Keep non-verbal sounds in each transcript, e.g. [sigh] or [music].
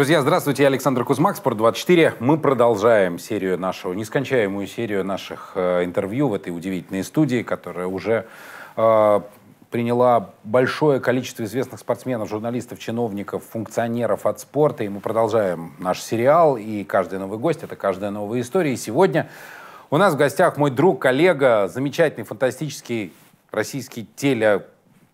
Друзья, здравствуйте, я Александр Кузьмак, Спорт24. Мы продолжаем серию нашего, нескончаемую серию наших э, интервью в этой удивительной студии, которая уже э, приняла большое количество известных спортсменов, журналистов, чиновников, функционеров от спорта. И мы продолжаем наш сериал. И каждый новый гость — это каждая новая история. И сегодня у нас в гостях мой друг, коллега, замечательный, фантастический российский теле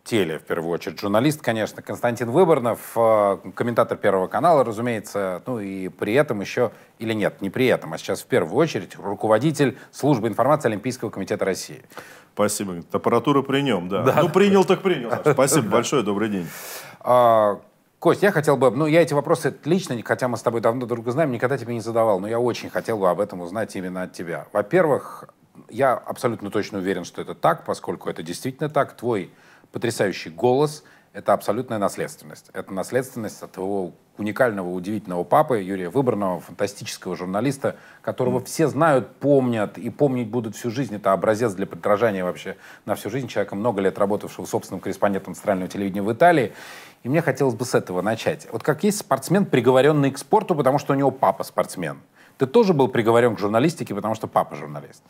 теле, в первую очередь. Журналист, конечно, Константин Выборнов, э, комментатор Первого канала, разумеется, ну и при этом еще, или нет, не при этом, а сейчас в первую очередь руководитель службы информации Олимпийского комитета России. Спасибо. Аппаратура при нем, да. да. Ну, принял, так принял. Спасибо [laughs] большое, добрый день. А, Кость, я хотел бы, ну, я эти вопросы лично, хотя мы с тобой давно друга знаем, никогда тебе не задавал, но я очень хотел бы об этом узнать именно от тебя. Во-первых, я абсолютно точно уверен, что это так, поскольку это действительно так. Твой потрясающий голос — это абсолютная наследственность. Это наследственность от его уникального, удивительного папы Юрия Выборного, фантастического журналиста, которого mm. все знают, помнят и помнить будут всю жизнь. Это образец для подражания вообще на всю жизнь человека, много лет работавшего собственным корреспондентом центрального телевидения в Италии. И мне хотелось бы с этого начать. Вот как есть спортсмен, приговоренный к спорту, потому что у него папа спортсмен. Mm. Ты тоже был приговорен к журналистике, потому что папа журналист.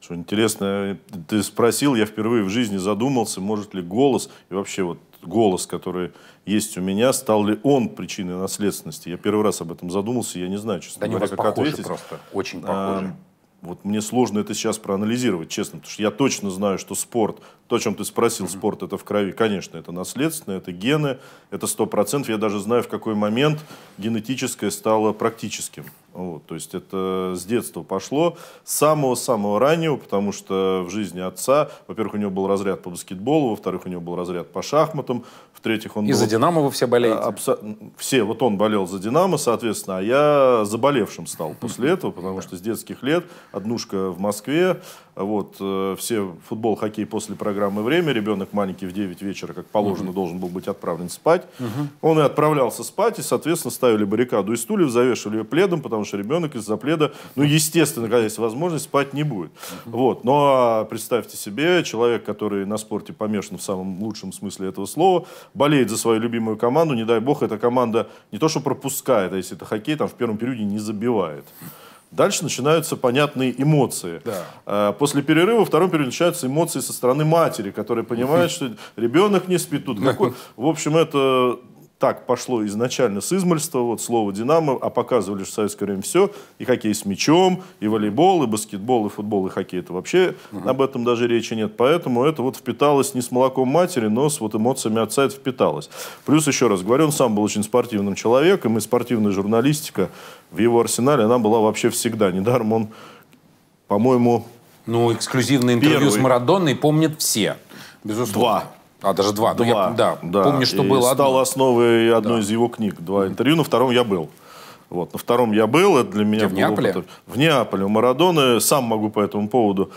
Что интересно, ты спросил, я впервые в жизни задумался, может ли голос и вообще вот голос, который есть у меня, стал ли он причиной наследственности. Я первый раз об этом задумался, я не знаю, честно да говоря, как похожи ответить. просто, очень а, похожи. А, вот мне сложно это сейчас проанализировать, честно, потому что я точно знаю, что спорт, то, о чем ты спросил, mm-hmm. спорт это в крови, конечно, это наследственное, это гены, это сто процентов. Я даже знаю, в какой момент генетическое стало практическим. Вот, то есть это с детства пошло, с самого-самого раннего, потому что в жизни отца, во-первых, у него был разряд по баскетболу, во-вторых, у него был разряд по шахматам, в-третьих, он... И был... за «Динамо» вы все болеете? А, абсо... Все, вот он болел за «Динамо», соответственно, а я заболевшим стал после этого, потому что с детских лет однушка в Москве, вот, э, все футбол, хоккей после программы «Время». Ребенок маленький в 9 вечера, как положено, угу. должен был быть отправлен спать. Угу. Он и отправлялся спать, и, соответственно, ставили баррикаду из стульев, завешивали ее пледом, потому что ребенок из-за пледа, ну, естественно, когда есть возможность, спать не будет. Угу. Вот, но ну, а представьте себе, человек, который на спорте помешан в самом лучшем смысле этого слова, болеет за свою любимую команду, не дай бог, эта команда не то что пропускает, а если это хоккей, там в первом периоде не забивает. Дальше начинаются понятные эмоции. Да. Э, после перерыва во втором перерыве начинаются эмоции со стороны матери, которая понимает, [laughs] что ребенок не спит. Тут какой... В общем, это так пошло изначально с измальства, вот слово «Динамо», а показывали в советское время все, и хоккей с мячом, и волейбол, и баскетбол, и футбол, и хоккей. Это вообще угу. об этом даже речи нет. Поэтому это вот впиталось не с молоком матери, но с вот эмоциями отца это впиталось. Плюс, еще раз говорю, он сам был очень спортивным человеком, и спортивная журналистика в его арсенале, она была вообще всегда. Недаром он, по-моему... Ну, эксклюзивное интервью первый. с Марадонной помнят все. Безусловно. Два. А, даже два. Два. Ну, я, да, да. Помню, что и было стало одно. основой одной да. из его книг. Два интервью. На втором я был. Вот. На втором я был. Это для меня Где, в Неаполе? Опыт. В Неаполе. У Марадоны. Сам могу по этому поводу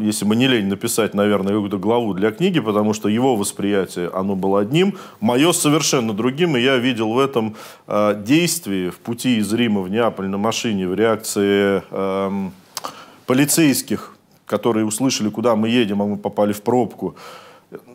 если бы не лень написать, наверное, какую-то главу для книги, потому что его восприятие, оно было одним, мое совершенно другим, и я видел в этом э, действии в пути из Рима в Неаполь на машине, в реакции э, полицейских, которые услышали, куда мы едем, а мы попали в пробку,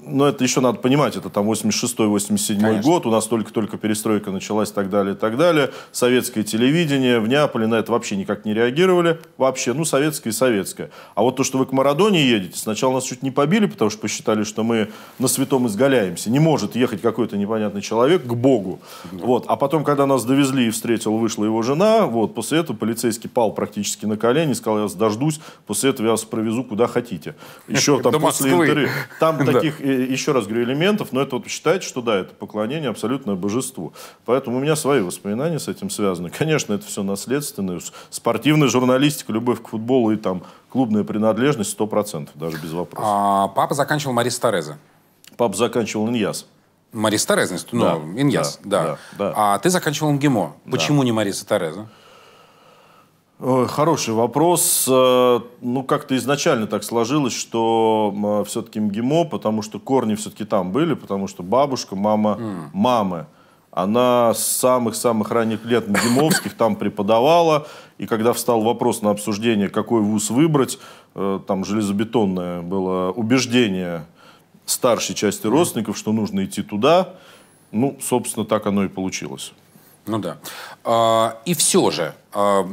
но это еще надо понимать, это там 86-87 год, у нас только-только перестройка началась, и так далее, и так далее. Советское телевидение, в Неаполе на это вообще никак не реагировали, вообще, ну, советское и советское. А вот то, что вы к Марадоне едете, сначала нас чуть не побили, потому что посчитали, что мы на святом изгаляемся. Не может ехать какой-то непонятный человек к Богу. Да. Вот. А потом, когда нас довезли и встретил, вышла его жена, вот, после этого полицейский пал практически на колени, сказал, я вас дождусь, после этого я вас провезу куда хотите. [laughs] Еще там после интервью. Там [laughs] таких э, еще раз говорю, элементов, но это вот считайте, что да, это поклонение абсолютное божеству. Поэтому у меня свои воспоминания с этим связаны. Конечно, это все наследственное. Спортивная журналистика, любовь к футболу и там клубная принадлежность 100%, даже без вопросов. А, папа заканчивал Марис Тореза. Папа заканчивал Иньяс. Марис Тореза, ну, да, Иньяс, да, да. да. А ты заканчивал МГИМО. Да. Почему не Мариса Тореза? хороший вопрос. Э, ну, как-то изначально так сложилось, что э, все-таки МГИМО, потому что корни все-таки там были, потому что бабушка, мама, mm. мамы, она с самых-самых ранних лет МГИМовских там преподавала. И когда встал вопрос на обсуждение, какой вуз выбрать, э, там железобетонное было убеждение старшей части родственников, что нужно идти туда. Ну, собственно, так оно и получилось. Ну да. А, и все же, а,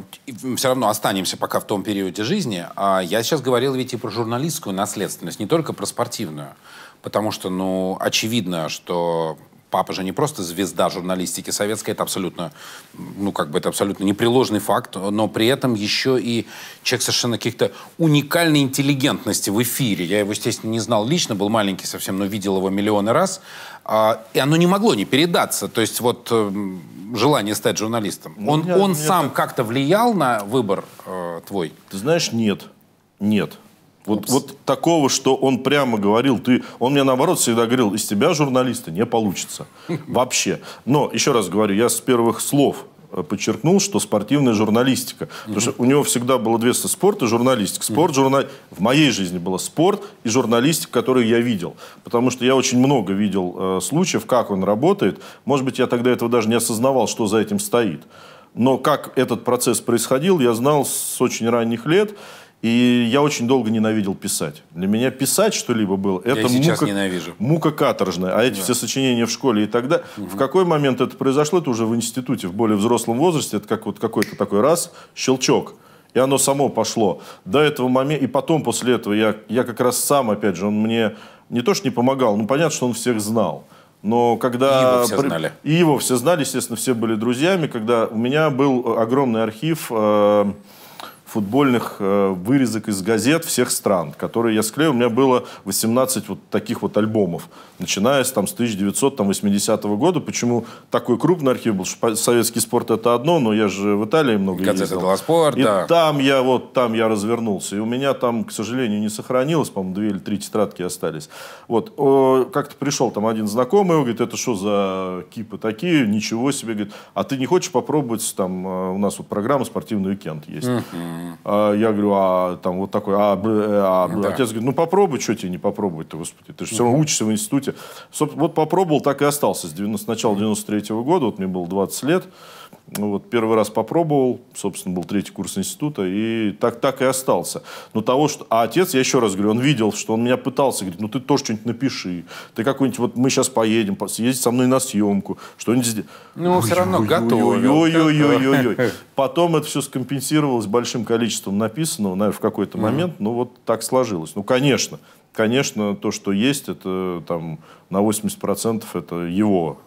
все равно останемся пока в том периоде жизни. А, я сейчас говорил ведь и про журналистскую наследственность, не только про спортивную. Потому что, ну, очевидно, что папа же не просто звезда журналистики советской, это абсолютно, ну, как бы это абсолютно непреложный факт, но при этом еще и человек совершенно каких-то уникальной интеллигентности в эфире. Я его, естественно, не знал лично, был маленький совсем, но видел его миллионы раз. А, и оно не могло не передаться. То есть вот э, желание стать журналистом. Ну, он меня, он меня сам так... как-то влиял на выбор э, твой? Ты знаешь, нет. Нет. Вот, вот такого, что он прямо говорил, ты, он мне наоборот всегда говорил, из тебя журналиста не получится [laughs] вообще. Но еще раз говорю, я с первых слов э, подчеркнул, что спортивная журналистика. Потому что у него всегда было две спорт и журналистика. Спорт, журнал... В моей жизни было спорт и журналистика, которую я видел. Потому что я очень много видел э, случаев, как он работает. Может быть, я тогда этого даже не осознавал, что за этим стоит. Но как этот процесс происходил, я знал с очень ранних лет. И я очень долго ненавидел писать. Для меня писать что-либо было, это я мука, ненавижу. мука каторжная. А эти да. все сочинения в школе и тогда. Угу. В какой момент это произошло, это уже в институте, в более взрослом возрасте. Это как вот какой-то такой раз, щелчок. И оно само пошло. До этого момента, и потом после этого я, я как раз сам, опять же, он мне не то что не помогал, ну понятно, что он всех знал. Но когда... И его все знали. И его все знали, естественно, все были друзьями. Когда у меня был огромный архив... Э футбольных э, вырезок из газет всех стран, которые я склеил. У меня было 18 вот таких вот альбомов, начиная с, там, с 1980 года. Почему такой крупный архив был? Советский спорт это одно, но я же в Италии много Газета ездил. Спорта. И там я вот, там я развернулся. И у меня там, к сожалению, не сохранилось, по-моему, две или три тетрадки остались. Вот. Как-то пришел там один знакомый, говорит, это что за кипы такие, ничего себе. Говорит, а ты не хочешь попробовать, там, э, у нас вот программа «Спортивный уикенд» есть. А, я говорю, а там вот такой, а, э, а ну да. отец говорит, ну попробуй, что тебе не попробовать-то, господи, ты же все равно учишься в институте. Соб вот попробовал, так и остался. С, 90, с начала 93 -го года, вот мне было 20 лет, ну, вот первый раз попробовал, собственно, был третий курс института, и так, так и остался. Но того, что... А отец, я еще раз говорю, он видел, что он меня пытался, говорит, ну ты тоже что-нибудь напиши, ты какой-нибудь, вот мы сейчас поедем, съездить со мной на съемку, что-нибудь сделать. Ну, все равно ой, готовил. Ой-ой-ой-ой-ой. Потом это все скомпенсировалось большим количеством написанного, наверное, в какой-то момент, ну вот так сложилось. Ну, конечно, конечно, то, что есть, это там на 80% это его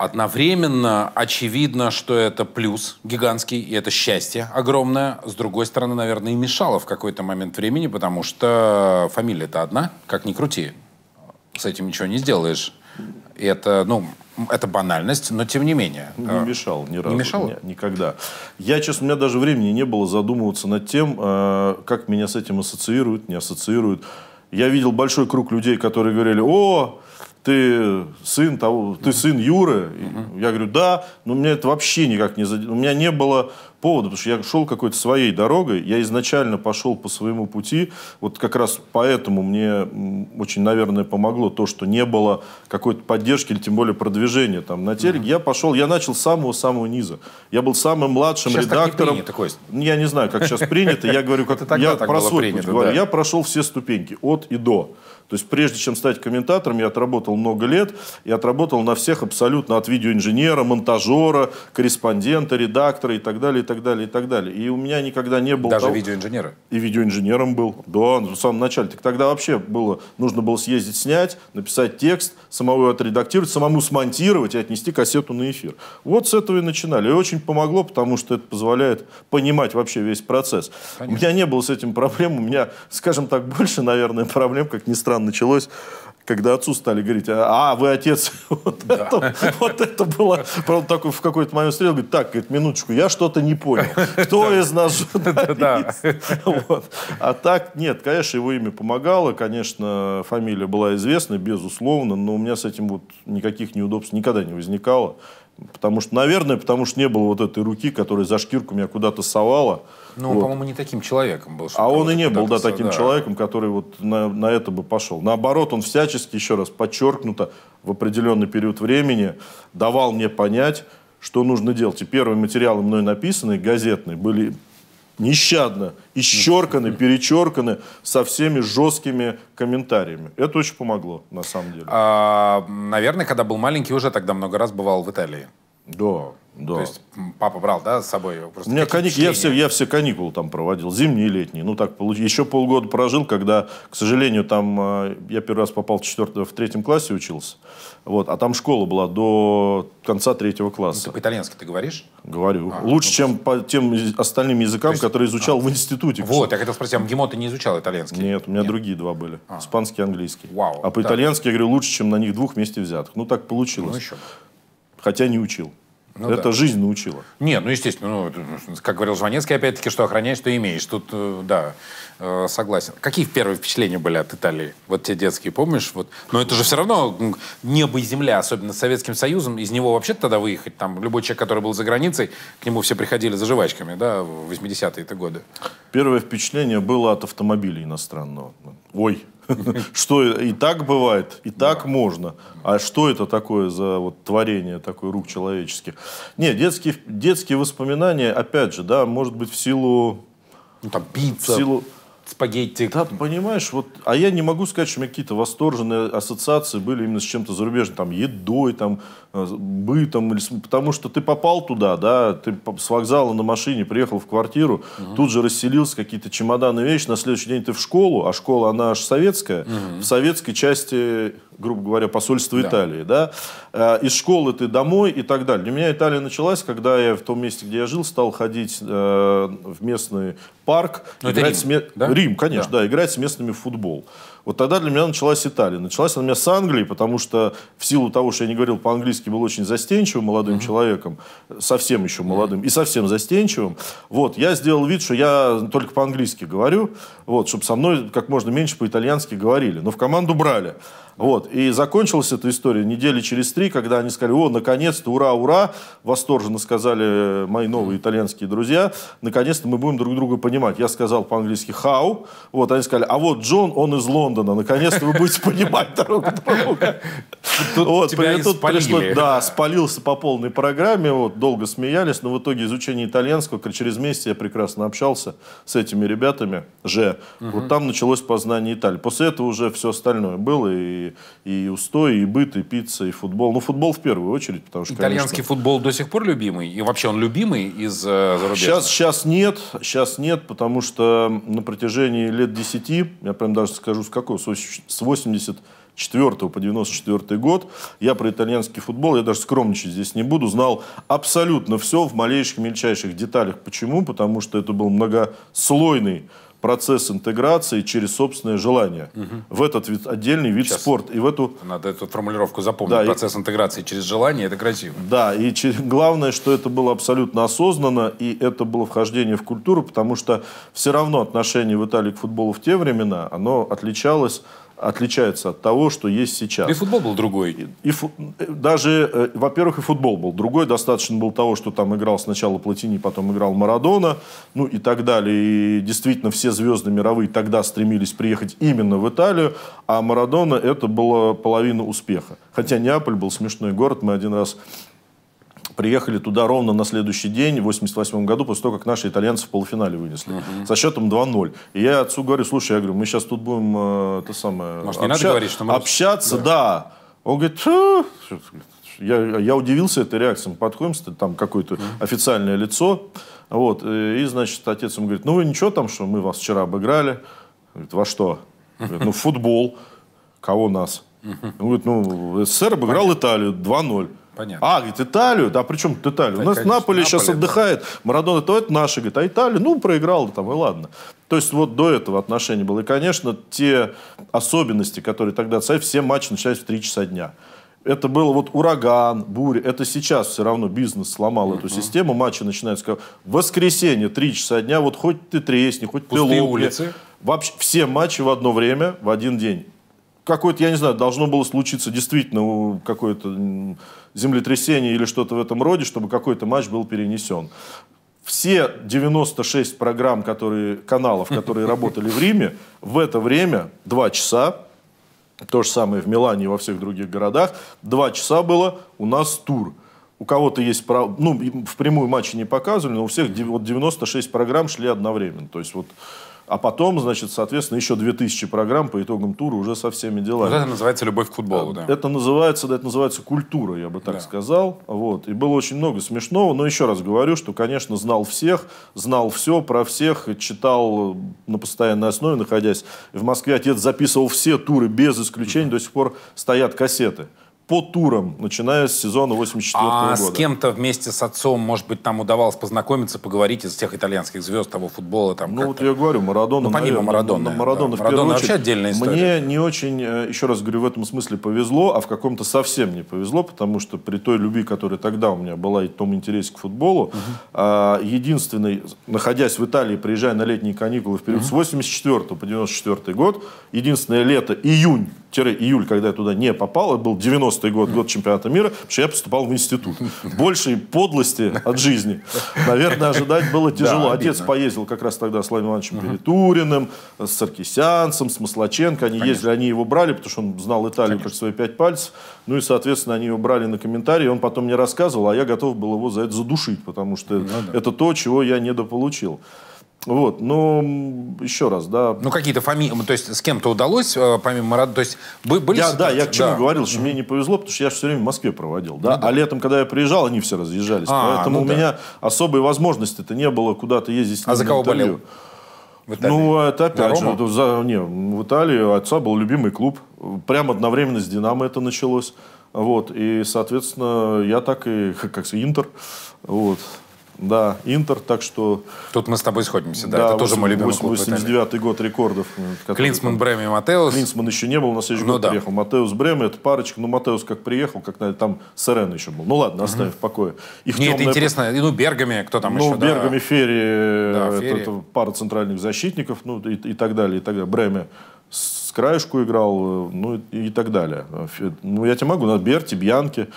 Одновременно очевидно, что это плюс гигантский, и это счастье огромное. С другой стороны, наверное, и мешало в какой-то момент времени, потому что фамилия-то одна, как ни крути. С этим ничего не сделаешь. И это, ну, это банальность, но тем не менее. Не а. мешал ни разу. Не мешал? Ни, никогда. Я, честно, у меня даже времени не было задумываться над тем, э, как меня с этим ассоциируют, не ассоциируют. Я видел большой круг людей, которые говорили, о, ты сын того, ты сын Юры? Угу. Я говорю, да, но меня это вообще никак не задело. У меня не было повода, потому что я шел какой-то своей дорогой, я изначально пошел по своему пути, вот как раз поэтому мне очень, наверное, помогло то, что не было какой-то поддержки или тем более продвижения там на телеге. Mm-hmm. Я пошел, я начал с самого-самого низа. Я был самым младшим сейчас редактором. Так не принято, ну, Я не знаю, как сейчас принято, я говорю, [laughs] как я про свой путь говорю. Я прошел все ступеньки, от и до. То есть прежде чем стать комментатором, я отработал много лет и отработал на всех абсолютно от видеоинженера, монтажера, корреспондента, редактора и так далее, и так далее, и так далее. И у меня никогда не было... Даже того... видеоинженера? И видеоинженером был. Да, в самом начале. Так тогда вообще было, нужно было съездить снять, написать текст, самому отредактировать, самому смонтировать и отнести кассету на эфир. Вот с этого и начинали. И очень помогло, потому что это позволяет понимать вообще весь процесс. Конечно. У меня не было с этим проблем. У меня, скажем так, больше, наверное, проблем, как ни странно, христиан началось когда отцу стали говорить, а, а вы отец, [laughs] вот, да. это, вот это было, правда, такой в какой-то момент стрел, говорит, так, говорит, минуточку, я что-то не понял, [laughs] кто из нас журналист? [laughs] Вот. А так, нет, конечно, его имя помогало, конечно, фамилия была известна, безусловно, но у меня с этим вот никаких неудобств никогда не возникало. Потому что, наверное, потому что не было вот этой руки, которая за шкирку меня куда-то совала. Ну, вот. по-моему, не таким человеком был. А он и не был, да, таким да. человеком, который вот на, на это бы пошел. Наоборот, он всячески, еще раз подчеркнуто, в определенный период времени давал мне понять, что нужно делать. И первые материалы мной написанные, газетные, были нещадно, исчерканы, перечерканы со всеми жесткими комментариями. Это очень помогло, на самом деле. А, наверное, когда был маленький, уже тогда много раз бывал в Италии. Да, да. То есть папа брал, да, с собой? Просто У меня каник... я, все, я все каникулы там проводил, зимние и летние. Ну, так получилось. Еще полгода прожил, когда, к сожалению, там а, я первый раз попал в, четвертом, в третьем классе учился. Вот, а там школа была до конца третьего ну, класса. Ну, ты по-итальянски ты говоришь? Говорю. А, Лучше, ну, чем по тем остальным языкам, есть... которые изучал а, в институте. Вот, я хотел спросить, а МГИМО ты не изучал итальянский? Нет, у меня Нет. другие два были. А. Испанский и английский. Вау. А по-итальянски, да. я говорю, лучше, чем на них двух вместе взятых. Ну, так получилось. Ну, еще. Хотя не учил. Ну, это да. жизнь научила. Нет, ну естественно, ну, ну как говорил Жванецкий, опять-таки, что охраняешь, что имеешь. Тут, э, да, э, согласен. Какие первые впечатления были от Италии? Вот те детские, помнишь? Вот. Но это же все равно небо и земля, особенно с Советским Союзом. Из него вообще тогда выехать, там, любой человек, который был за границей, к нему все приходили за жвачками, да, в 80-е годы. Первое впечатление было от автомобиля иностранного. Ой, [laughs] Что и так бывает, и так можно. А что это такое за вот творение такой рук человеческих? Не, детские, детские воспоминания, опять же, да, может быть, в силу... Ну, там, пицца. В силу, спагетти. Да, понимаешь, вот, а я не могу сказать, что у меня какие-то восторженные ассоциации были именно с чем-то зарубежным, там, едой, там, э, бытом, или, потому что ты попал туда, да, ты с вокзала на машине приехал в квартиру, угу. тут же расселился, какие-то чемоданы, вещи, на следующий день ты в школу, а школа, она аж советская, угу. в советской части, грубо говоря, посольства да. Италии, да, э, из школы ты домой и так далее. Для меня Италия началась, когда я в том месте, где я жил, стал ходить э, в местный парк, Но ну, играть это Рим, с... да? Рим, конечно, да. да, играть с местными в футбол. Вот тогда для меня началась Италия. Началась она у меня с Англии, потому что в силу того, что я не говорил по-английски, был очень застенчивым молодым mm-hmm. человеком, совсем еще молодым mm-hmm. и совсем застенчивым. Вот, я сделал вид, что я только по-английски говорю, вот, чтобы со мной как можно меньше по-итальянски говорили. Но в команду брали. Вот. И закончилась эта история недели через три, когда они сказали, о, наконец-то, ура, ура, восторженно сказали мои новые итальянские друзья, наконец-то мы будем друг друга понимать. Я сказал по-английски «how», вот, они сказали, а вот Джон, он из Лондона, Лондона. Наконец-то вы будете понимать друг друга. Вот, тут пришлось, да, спалился по полной программе, вот, долго смеялись, но в итоге изучение итальянского, через месяц я прекрасно общался с этими ребятами, же, вот там началось познание Италии. После этого уже все остальное было, и, и устой, и быт, и пицца, и футбол. Ну, футбол в первую очередь, потому что, Итальянский футбол до сих пор любимый? И вообще он любимый из Сейчас, э, сейчас нет, сейчас нет, потому что на протяжении лет десяти, я прям даже скажу, с какого, с 84 по 94 год. Я про итальянский футбол, я даже скромничать здесь не буду, знал абсолютно все в малейших, мельчайших деталях. Почему? Потому что это был многослойный процесс интеграции через собственное желание угу. в этот вид, отдельный вид Сейчас. спорта. И в эту... Надо эту формулировку запомнить. Да, процесс и... интеграции через желание, это красиво. Да, и че... главное, что это было абсолютно осознанно, и это было вхождение в культуру, потому что все равно отношение в Италии к футболу в те времена, оно отличалось отличается от того, что есть сейчас. и футбол был другой. И, и фу, э, даже, э, во-первых, и футбол был другой. Достаточно было того, что там играл сначала Платини, потом играл Марадона, ну и так далее. И действительно все звезды мировые тогда стремились приехать именно в Италию, а Марадона это была половина успеха. Хотя Неаполь был смешной город. Мы один раз приехали туда ровно на следующий день, в 88 году, после того, как наши итальянцы в полуфинале вынесли. Uh-huh. Со счетом 2-0. И я отцу говорю, слушай, я говорю, мы сейчас тут будем э, то самое, Может, обща- не надо говорить, что мы... общаться, да. да. Он говорит, я, я удивился этой реакции. Мы подходим, там какое-то uh-huh. официальное лицо. Вот, э, и, значит, отец ему говорит, ну вы ничего там, что мы вас вчера обыграли? Говорит, во что? Говорит, ну, футбол. Кого нас? Он говорит, ну, СССР обыграл Понятно. Италию 2-0 понятно. А, говорит, Италию, да, причем Италию? Да, У нас конечно, Наполе, Наполе сейчас да. отдыхает, Марадона, то это наши, говорит, а Италия, ну, проиграл там, и ладно. То есть вот до этого отношения было. И, конечно, те особенности, которые тогда царь, все матчи начались в 3 часа дня. Это был вот ураган, буря. Это сейчас все равно бизнес сломал uh-huh. эту систему. Матчи начинаются в воскресенье, 3 часа дня. Вот хоть ты тресни, хоть Пустые ты лопни. улицы. Вообще все матчи в одно время, в один день какое-то, я не знаю, должно было случиться действительно какое-то землетрясение или что-то в этом роде, чтобы какой-то матч был перенесен. Все 96 программ, которые, каналов, [laughs] которые работали в Риме, в это время, два часа, то же самое в Милане и во всех других городах, два часа было у нас тур. У кого-то есть право, ну, в прямую матчи не показывали, но у всех вот 96 программ шли одновременно. То есть вот а потом, значит, соответственно, еще 2000 программ по итогам тура уже со всеми делами. Вот это называется любовь к футболу, э, да. Это называется, да, это называется культура, я бы так да. сказал. Вот. И было очень много смешного. Но еще раз говорю, что, конечно, знал всех, знал все про всех, читал на постоянной основе, находясь в Москве. Отец записывал все туры без исключения. До сих пор стоят кассеты по турам, начиная с сезона 84 -го а года. А с кем-то вместе с отцом, может быть, там удавалось познакомиться, поговорить из тех итальянских звезд того футбола? Там, ну, вот я говорю, Марадона. Ну, помимо Марадона. Марадона, да. в Марадона вообще очередь, отдельная история. Мне не очень, э, еще раз говорю, в этом смысле повезло, а в каком-то совсем не повезло, потому что при той любви, которая тогда у меня была и том интересе к футболу, угу. единственный, находясь в Италии, приезжая на летние каникулы в период угу. с 84 по 94 год, единственное лето, июнь, июль, когда я туда не попал, это был 90-й год, год чемпионата мира, потому что я поступал в институт. Большей подлости от жизни, наверное, ожидать было тяжело. Да, Отец поездил как раз тогда с Владимиром Ивановичем угу. Перетуриным, с Саркисянцем, с Маслаченко. Они Конечно. ездили, они его брали, потому что он знал Италию Конечно. как свои пять пальцев. Ну и, соответственно, они его брали на комментарии. Он потом мне рассказывал, а я готов был его за это задушить, потому что ну, да. это то, чего я недополучил. Вот, но ну, еще раз, да. Ну, какие-то фамилии, то есть с кем-то удалось, э, помимо Марат, то есть были... Я, да, я к чему да. говорил, что мне не повезло, потому что я все время в Москве проводил, да, ну, да. а летом, когда я приезжал, они все разъезжались, а, поэтому ну, у да. меня особой возможности-то не было куда-то ездить. А за кого интервью. болел? Ну, это опять же, это за, не, в Италии отца был любимый клуб. Прямо одновременно с «Динамо» это началось. Вот, и, соответственно, я так и, [laughs] как сказать, «Интер». Вот. Да, Интер, так что... Тут мы с тобой сходимся, да, да это 8, тоже мой любимый 89 год рекордов. Э, Который, Клинсман, Брэми и Матеус. Клинсман еще не был, на следующий ну, год да. приехал. Матеус, Брэми, это парочка. Ну, Матеус как приехал, как там Сарен еще был. Ну, ладно, оставим угу. в покое. Их Мне темная... это интересно, ну, Бергами, кто там ну, еще? Ну, Бергами, да? Ферри, э, да, Это, это пара центральных защитников, ну, и, и так далее, и так далее. Брэми с краешку играл, э, ну, и, и так далее. Ну, я тебе могу, на Берти, Бьянки.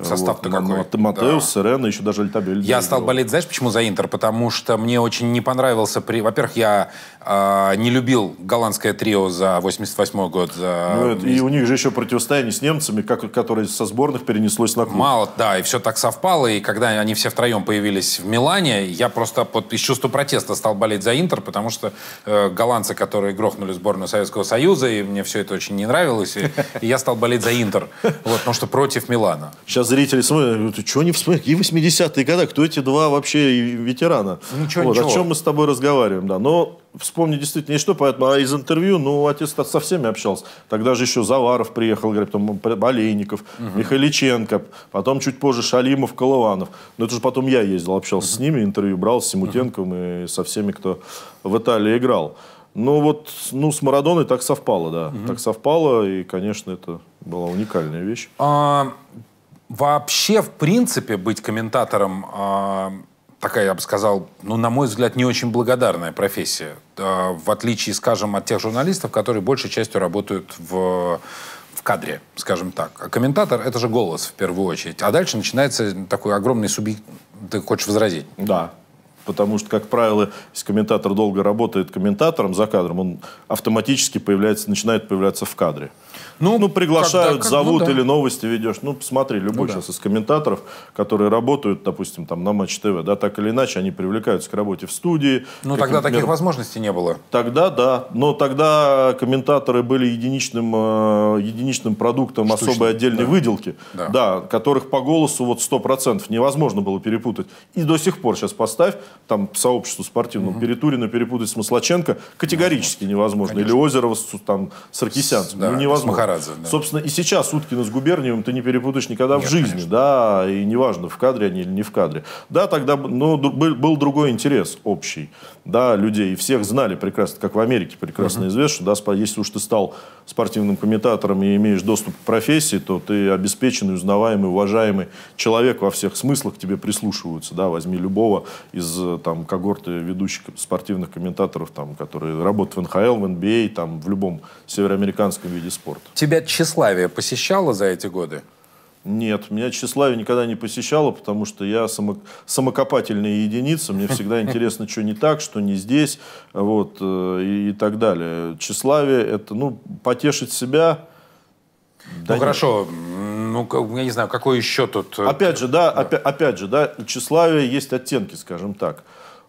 Состав-то вот, какой. Мат Матеус, да. Сирена, еще даже Альтабель. Я стал играл. болеть, знаешь, почему за Интер? Потому что мне очень не понравился... При... Во-первых, я э, не любил голландское трио за 88 год. За... Ну, это, и у них же еще противостояние с немцами, как, которое со сборных перенеслось на клуб. Мало, да, и все так совпало. И когда они все втроем появились в Милане, я просто под, из чувства протеста стал болеть за Интер, потому что э, голландцы, которые грохнули сборную Советского Союза, и мне все это очень не нравилось, и, я стал болеть за Интер. Вот, потому что против Милана. Сейчас сейчас зрители смотрят, что не вспоминаешь? И 80-е годы, кто эти два вообще ветерана? Ничего, вот, ничего. О чем мы с тобой разговариваем, да. Но вспомни действительно, и что, поэтому а из интервью, ну, отец со всеми общался. Тогда же еще Заваров приехал, говорит, потом Болейников, угу. Михаличенко, потом чуть позже Шалимов, Колыванов. Но это же потом я ездил, общался угу. с ними, интервью брал с Симутенковым угу. и со всеми, кто в Италии играл. Ну вот, ну с Марадоной так совпало, да, угу. так совпало, и, конечно, это была уникальная вещь. А, вообще, в принципе, быть комментатором э, такая, я бы сказал, ну, на мой взгляд, не очень благодарная профессия. Э, в отличие, скажем, от тех журналистов, которые большей частью работают в, в кадре, скажем так. А комментатор — это же голос, в первую очередь. А дальше начинается такой огромный субъект... Ты хочешь возразить? Да. Потому что, как правило, если комментатор долго работает комментатором за кадром, он автоматически появляется, начинает появляться в кадре. Ну, ну приглашают, когда, как, ну зовут ну, да. или новости ведешь. Ну, посмотри, любой ну, сейчас да. из комментаторов, которые работают, допустим, там на Матч ТВ, да, так или иначе, они привлекаются к работе в студии. Ну, тогда например, таких возможностей не было. Тогда да, но тогда комментаторы были единичным, э, единичным продуктом Штучным, особой отдельной да. выделки, да. да, которых по голосу вот сто процентов невозможно было перепутать. И до сих пор сейчас поставь, там, сообществу спортивному, угу. Перетурина перепутать с Маслаченко категорически да. невозможно. Конечно. Или Озерова с, там, с Аркисянцем. Да. Ну, невозможно. Махарадзе. Да. Собственно, и сейчас Уткина с Губерниевым ты не перепутаешь никогда Нет, в жизни, конечно. да, и неважно, в кадре они или не в кадре. Да, тогда, но был, был другой интерес общий да, людей, и всех знали прекрасно, как в Америке прекрасно известно, что, да, если уж ты стал спортивным комментатором и имеешь доступ к профессии, то ты обеспеченный, узнаваемый, уважаемый человек во всех смыслах, тебе прислушиваются, да, возьми любого из, там, когорты ведущих спортивных комментаторов, там, которые работают в НХЛ, в НБА, там, в любом североамериканском виде спорта. Тебя тщеславие посещало за эти годы? Нет, меня тщеславие никогда не посещало, потому что я само, самокопательная единица, мне всегда [laughs] интересно, что не так, что не здесь, вот, э, и, и так далее. Тщеславие – это, ну, потешить себя. Ну, да ну, нет. хорошо, ну, я не знаю, какой еще тут... Э, опять же, да, да. Опять, опять же, да, тщеславие есть оттенки, скажем так.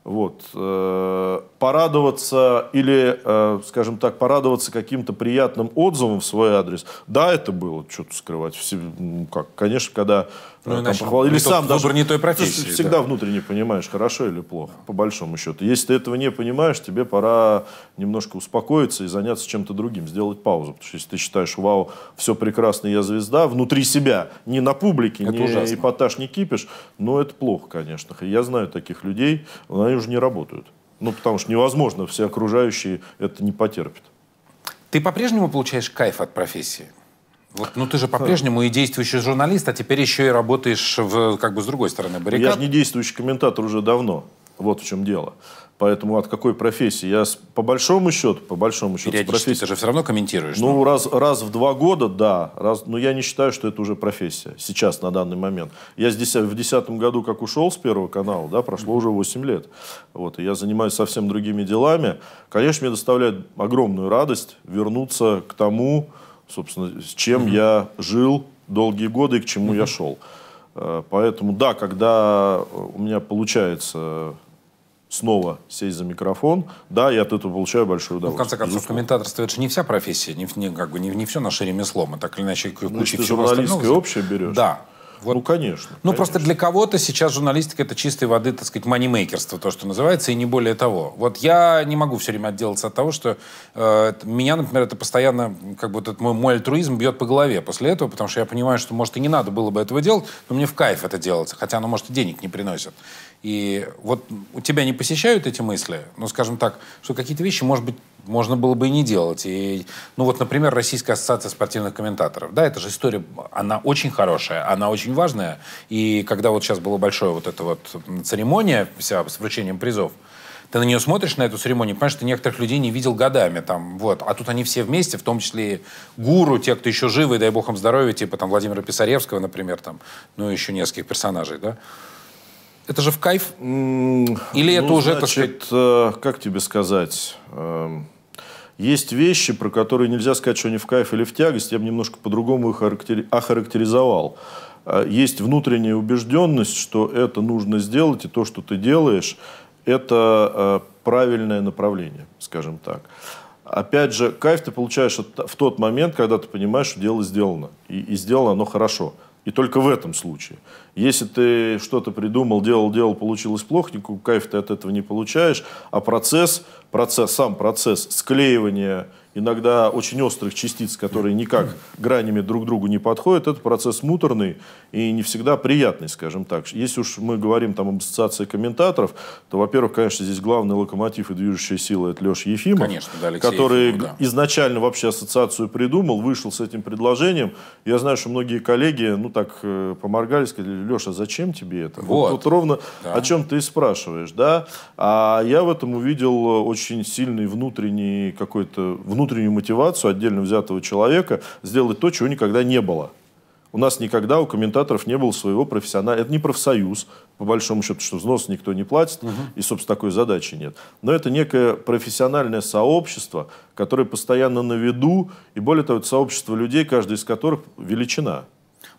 Вот. Э, порадоваться или, э, скажем так, порадоваться каким-то приятным отзывом в свой адрес. Да, это было, что-то скрывать. Все, ну, как, конечно, когда э, ну, там, похвал... или сам даже... Выбор не той профессии. Ты всегда да. внутренне понимаешь, хорошо или плохо, да. по большому счету. Если ты этого не понимаешь, тебе пора немножко успокоиться и заняться чем-то другим, сделать паузу. Потому что если ты считаешь, вау, все прекрасно, я звезда, внутри себя, не на публике, это не ужасно. эпатаж, не кипишь, но это плохо, конечно. Я знаю таких людей, но они уже не работают. Ну, потому что невозможно, все окружающие это не потерпят. Ты по-прежнему получаешь кайф от профессии? Вот, ну ты же по-прежнему и действующий журналист, а теперь еще и работаешь в, как бы с другой стороны баррикад. Я же не действующий комментатор уже давно. Вот в чем дело. Поэтому от какой профессии? Я с, по большому счету, по большому счету, с профессией. Ты же все равно комментируешь. Ну, ну, раз, раз в два года, да. Раз, но я не считаю, что это уже профессия сейчас, на данный момент. Я здесь в 2010 году, как ушел с Первого канала, да, прошло уже 8 лет. Вот, и я занимаюсь совсем другими делами. Конечно, мне доставляет огромную радость вернуться к тому, собственно, с чем mm-hmm. я жил долгие годы и к чему mm-hmm. я шел. Э, поэтому, да, когда у меня получается снова сесть за микрофон. Да, я от этого получаю большое удовольствие. Ну, в конце концов, комментаторство это же не вся профессия, не, не, как бы, не, не все наше ремесло. Мы так или иначе кучу ну, всего журналистское общее берешь. Да. Вот. Ну, конечно. Ну, конечно. просто для кого-то сейчас журналистика это чистой воды, так сказать, манимейкерство, то, что называется, и не более того. Вот я не могу все время отделаться от того, что э, меня, например, это постоянно, как бы этот мой, мой альтруизм бьет по голове после этого, потому что я понимаю, что, может, и не надо было бы этого делать, но мне в кайф это делается, хотя оно, может, и денег не приносит. И вот у тебя не посещают эти мысли, ну, скажем так, что какие-то вещи, может быть, можно было бы и не делать. И, ну вот, например, Российская ассоциация спортивных комментаторов. Да, это же история, она очень хорошая, она очень важная. И когда вот сейчас было большое вот это вот церемония вся с вручением призов, ты на нее смотришь, на эту церемонию, понимаешь, ты некоторых людей не видел годами. Там, вот. А тут они все вместе, в том числе и гуру, те, кто еще живы, дай бог им здоровья, типа там Владимира Писаревского, например, там, ну и еще нескольких персонажей. Да? Это же в кайф? Или ну, это уже, значит, так сказать... Э, как тебе сказать? Эм, есть вещи, про которые нельзя сказать, что они в кайф или в тягость. Я бы немножко по-другому их охарактеризовал. Э, есть внутренняя убежденность, что это нужно сделать, и то, что ты делаешь, это э, правильное направление, скажем так. Опять же, кайф ты получаешь в тот момент, когда ты понимаешь, что дело сделано. И, и сделано оно хорошо. И только в этом случае. Если ты что-то придумал, делал, делал, получилось плохо, никакого кайф ты от этого не получаешь, а процесс, процесс сам процесс склеивания иногда очень острых частиц, которые никак гранями друг другу не подходят, это процесс муторный и не всегда приятный, скажем так. Если уж мы говорим там об ассоциации комментаторов, то, во-первых, конечно, здесь главный локомотив и движущая сила это Леша Ефимов, конечно, да, который Ефимов, да. изначально вообще ассоциацию придумал, вышел с этим предложением. Я знаю, что многие коллеги, ну так, э, поморгали, сказали, Леша, зачем тебе это? Вот, тут ровно да. о чем ты спрашиваешь, да? А я в этом увидел э, очень сильный внутренний какой-то, внутреннюю мотивацию отдельно взятого человека сделать то, чего никогда не было. У нас никогда у комментаторов не было своего профессионала. Это не профсоюз, по большому счету, что взнос никто не платит, угу. и, собственно, такой задачи нет. Но это некое профессиональное сообщество, которое постоянно на виду, и более того, это сообщество людей, каждый из которых величина.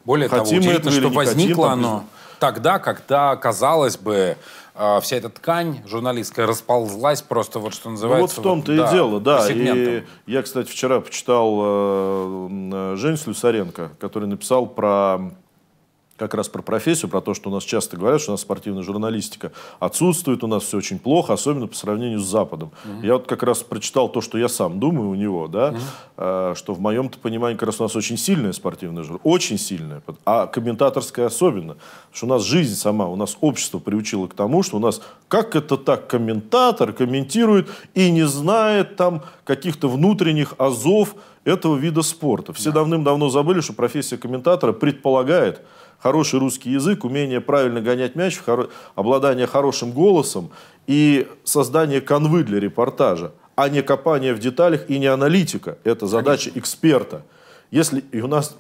Более Хотим того, удивительно, что возникло хотим, оно тогда, когда, казалось бы, э, вся эта ткань журналистская расползлась просто вот что называется. Ну, вот в том-то вот, и да, дело, да. И я, кстати, вчера почитал э, э Женю Слюсаренко, который написал про как раз про профессию, про то, что у нас часто говорят, что у нас спортивная журналистика отсутствует, у нас все очень плохо, особенно по сравнению с Западом. Mm -hmm. Я вот как раз прочитал то, что я сам думаю у него, да, mm -hmm. а, что в моем понимании как раз у нас очень сильная спортивная журналистика, очень сильная, а комментаторская особенно, что у нас жизнь сама, у нас общество приучило к тому, что у нас как это так комментатор комментирует и не знает там каких-то внутренних азов этого вида спорта. Все yeah. давным-давно забыли, что профессия комментатора предполагает, хороший русский язык, умение правильно гонять мяч, хоро... обладание хорошим голосом и создание конвы для репортажа, а не копание в деталях и не аналитика. Это задача Конечно. эксперта. Если и у нас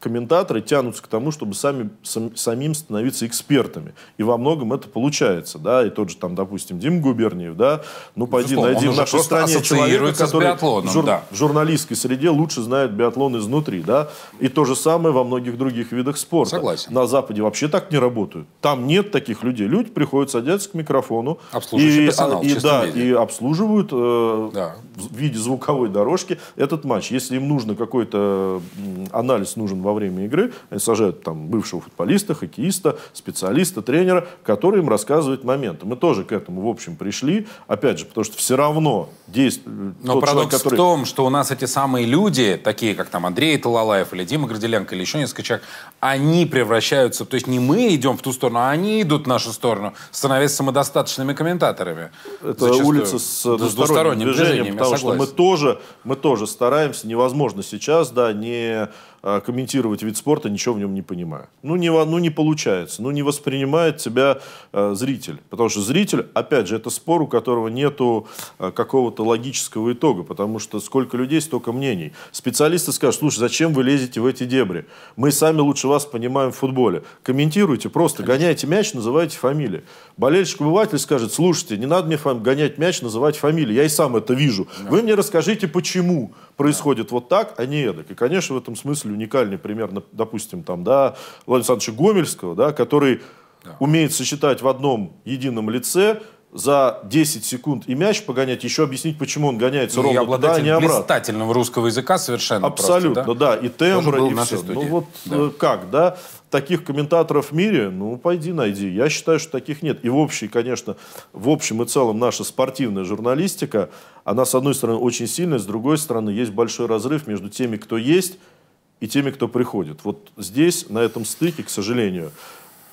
комментаторы тянутся к тому, чтобы сами, сам, самим становиться экспертами. И во многом это получается, да, и тот же там, допустим, Дим Губерниев, да, ну, ну пойди Безусловно, найди в нашей стране человека, который в, жур, да. в журналистской среде лучше знает биатлон изнутри, да, и то же самое во многих других видах спорта. Согласен. На Западе вообще так не работают. Там нет таких людей. Люди приходят, садятся к микрофону и, персонал, а, и, да, виде. и обслуживают э, да. в виде звуковой дорожки этот матч. Если им нужно какой-то анализ нужен во во время игры, они сажают там бывшего футболиста, хоккеиста, специалиста, тренера, который им рассказывает моменты. Мы тоже к этому, в общем, пришли, опять же, потому что все равно действует... Э, Но тот парадокс человек, который... в том, что у нас эти самые люди, такие как там Андрей Талалаев или Дима Горделенко или еще несколько человек, они превращаются, то есть не мы идем в ту сторону, а они идут в нашу сторону, становясь самодостаточными комментаторами. Это зачастую. улица с, э, двусторонним, двусторонним движением, движением потому что мы тоже, мы тоже стараемся, невозможно сейчас, да, не а, комментировать вид спорта, ничего в нем не понимая. Ну не, ну, не получается, ну, не воспринимает тебя э, а, зритель. Потому что зритель, опять же, это спор, у которого нету э, какого-то логического итога, потому что сколько людей, столько мнений. Специалисты скажут, слушай, зачем вы лезете в эти дебри? Мы сами лучше вас понимаем в футболе. Комментируйте, просто гоняйте мяч, называйте фамилии. Болельщик-обыватель скажет, слушайте, не надо мне гонять мяч, называть фамилии, я и сам это вижу. Вы мне расскажите, почему происходит да. вот так, а не эдак. И, конечно, в этом смысле уникальный пример, допустим, там, да, Владимира Александровича Гомельского, да, который да. умеет сочетать в одном едином лице за 10 секунд и мяч погонять, еще объяснить, почему он гоняется и ровно туда, а не обратно. блистательного русского языка совершенно Абсолютно, просто, да? да, и тембра, и все. Ну студии. Ну вот да. Э, как, да? таких комментаторов в мире, ну, пойди найди. Я считаю, что таких нет. И в общей, конечно, в общем и целом наша спортивная журналистика, она, с одной стороны, очень сильная, с другой стороны, есть большой разрыв между теми, кто есть, и теми, кто приходит. Вот здесь, на этом стыке, к сожалению,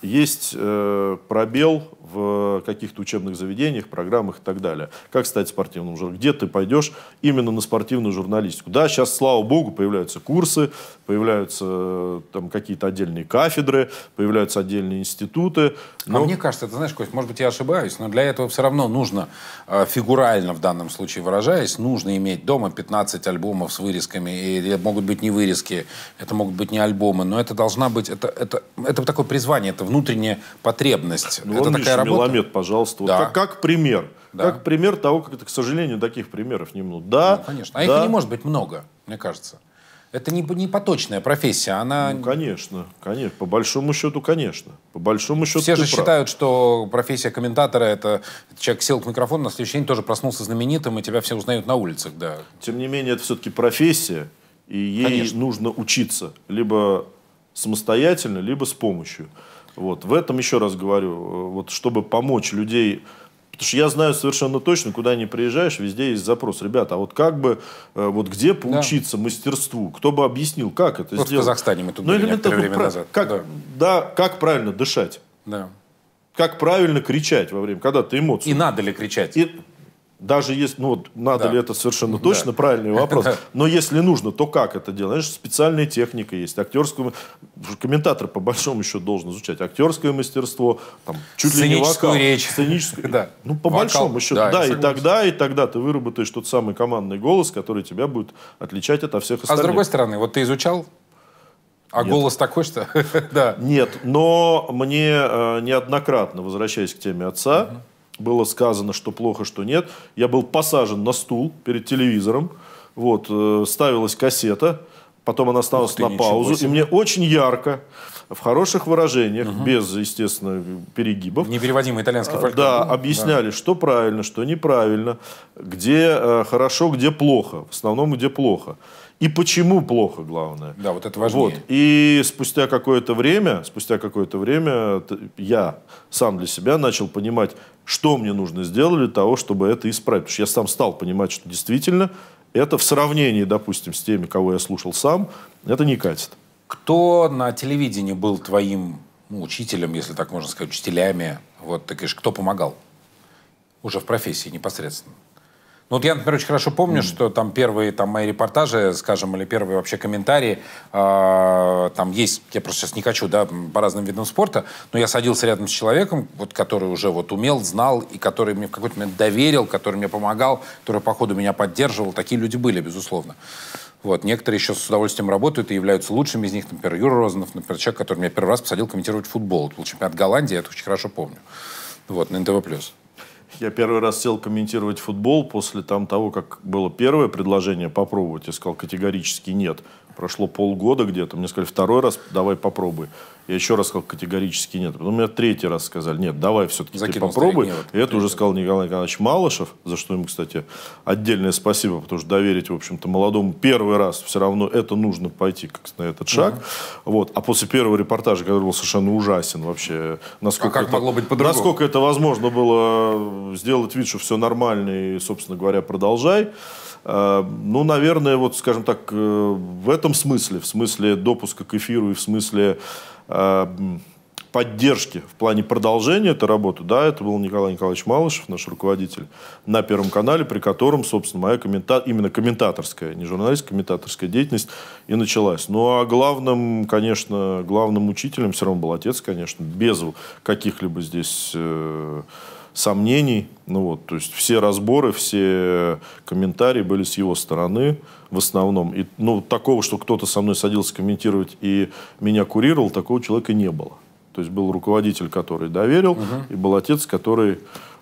есть э, пробел в каких-то учебных заведениях, программах и так далее. Как стать спортивным журналистом? Где ты пойдешь именно на спортивную журналистику? Да, сейчас, слава богу, появляются курсы, появляются э, там какие-то отдельные кафедры, появляются отдельные институты. А но... А мне кажется, ты знаешь, Кость, может быть, я ошибаюсь, но для этого все равно нужно, э, фигурально в данном случае выражаясь, нужно иметь дома 15 альбомов с вырезками, и это могут быть не вырезки, это могут быть не альбомы, но это должна быть, это, это, это такое призвание, это внутренняя потребность. Ну, это такая работа. Меломед, пожалуйста. Да. Вот как, как пример. Да. Как пример того, как это, к сожалению, таких примеров не Да, ну, конечно. А да. их не может быть много, мне кажется. Это не, не поточная профессия, она... Ну, конечно, конечно. По большому счету, конечно. По большому счету Все же прав. считают, что профессия комментатора — это человек сел к микрофону, на следующий день тоже проснулся знаменитым, и тебя все узнают на улицах, да. Тем не менее, это все-таки профессия, и ей конечно. нужно учиться. Либо самостоятельно, либо с помощью. Вот. В этом еще раз говорю, э, вот чтобы помочь людей Потому что я знаю совершенно точно, куда не приезжаешь, везде есть запрос. Ребята, а вот как бы, э, вот где поучиться да. мастерству? Кто бы объяснил, как это вот сделать? в Казахстане мы тут ну, были элементарно, время назад. Как, да. да, как правильно дышать? Да. Как правильно кричать во время, когда ты эмоции. И надо ли кричать? И, даже если, ну вот, надо да. ли это совершенно точно, да. правильный вопрос. [laughs] Но если нужно, то как это делать? Знаешь, специальная техника есть. Актерскую... Комментатор, по большому счету, должен изучать актерское мастерство, там, чуть ли не вокал. речь. Сценическую [laughs] да. Ну, по вокал. большому счету, да. да и тогда, и тогда ты выработаешь тот самый командный голос, который тебя будет отличать от всех остальных. А с другой стороны, вот ты изучал а Нет. голос такой, что... [laughs] да. Нет, но мне э, неоднократно, возвращаясь к теме отца, угу было сказано, что плохо, что нет. Я был посажен на стул перед телевизором, вот, э, ставилась кассета, потом она осталась на паузу, себе. и мне очень ярко в хороших выражениях, угу. без, естественно, перегибов. Непереводимый итальянский а, фольклор. Да, объясняли, да. что правильно, что неправильно, где э, хорошо, где плохо. В основном, где плохо. И почему плохо, главное. Да, вот это важнее. Вот. И спустя какое-то время, спустя какое-то время я сам для себя начал понимать, что мне нужно сделать для того, чтобы это исправить. Потому что я сам стал понимать, что действительно это в сравнении, допустим, с теми, кого я слушал сам, это не катит. Кто на телевидении был твоим ну, учителем, если так можно сказать, учителями? Вот, так и кто помогал? Уже в профессии непосредственно. Ну, вот я, например, очень хорошо помню, mm. что там первые там, мои репортажи, скажем, или первые вообще комментарии, а, там есть, я просто сейчас не хочу, да, по разным видам спорта, но я садился рядом с человеком, вот, который уже вот умел, знал, и который мне в какой-то момент доверил, который мне помогал, который по ходу меня поддерживал. Такие люди были, безусловно. Вот. Некоторые еще с удовольствием работают и являются лучшими из них. Например, Юра Розанов, например, человек, который меня первый раз посадил комментировать футбол. Это был чемпионат Голландии, я это очень хорошо помню. Вот, на НТВ+. Я первый раз сел комментировать футбол после там, того, как было первое предложение попробовать. Я сказал категорически нет. Прошло полгода где-то. Мне сказали, второй раз давай попробуй. Я еще раз сказал, категорически нет. Потом ну, меня третий раз сказали, нет, давай все-таки ты попробуй. Гнева, и это уже сказал Николай Николаевич Малышев, за что ему, кстати, отдельное спасибо, потому что доверить, в общем-то, молодому первый раз все равно это нужно пойти как на этот шаг. Угу. Вот. А после первого репортажа, который был совершенно ужасен вообще, насколько, а как это, могло быть насколько это возможно было э, сделать вид, что все нормально и, собственно говоря, продолжай. Э, ну, наверное, вот, скажем так, э, в этом смысле, в смысле допуска к эфиру и в смысле Э, поддержки в плане продолжения этой работы, да, это был Николай Николаевич Малышев, наш руководитель на Первом канале, при котором, собственно, моя коммента... именно комментаторская, не журналистская, комментаторская деятельность и началась. Ну, а главным, конечно, главным учителем все равно был отец, конечно, без каких-либо здесь э сомнений. Ну вот, то есть все разборы, все комментарии были с его стороны в основном. И, ну, такого, что кто-то со мной садился комментировать и меня курировал, такого человека не было. То есть был руководитель, который доверил, угу. и был отец, который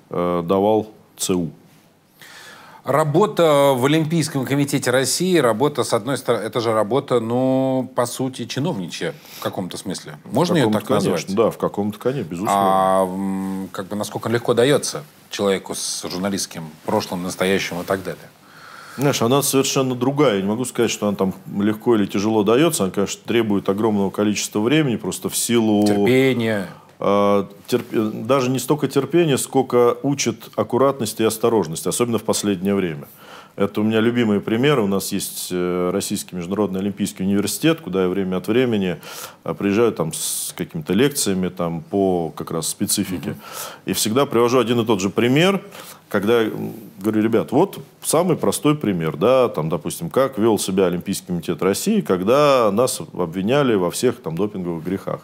э, давал ЦУ. Работа в Олимпийском комитете России, работа, с одной стороны, это же работа, ну, по сути, чиновничья в каком-то смысле. Можно каком ее так конечно, назвать? Да, в каком-то коне, безусловно. А как бы насколько легко дается человеку с журналистским прошлым, настоящим и так далее? Знаешь, она совершенно другая. Я не могу сказать, что она там легко или тяжело дается. Она, конечно, требует огромного количества времени, просто в силу... Терпения. А, терп... даже не столько терпение, сколько учит аккуратности и осторожности, особенно в последнее время. Это у меня любимые примеры. У нас есть э, Российский международный олимпийский университет, куда я время от времени а, приезжаю там с какими-то лекциями там, по как раз специфике. Mm-hmm. И всегда привожу один и тот же пример, когда говорю, ребят, вот самый простой пример, да, там, допустим, как вел себя Олимпийский комитет России, когда нас обвиняли во всех там допинговых грехах.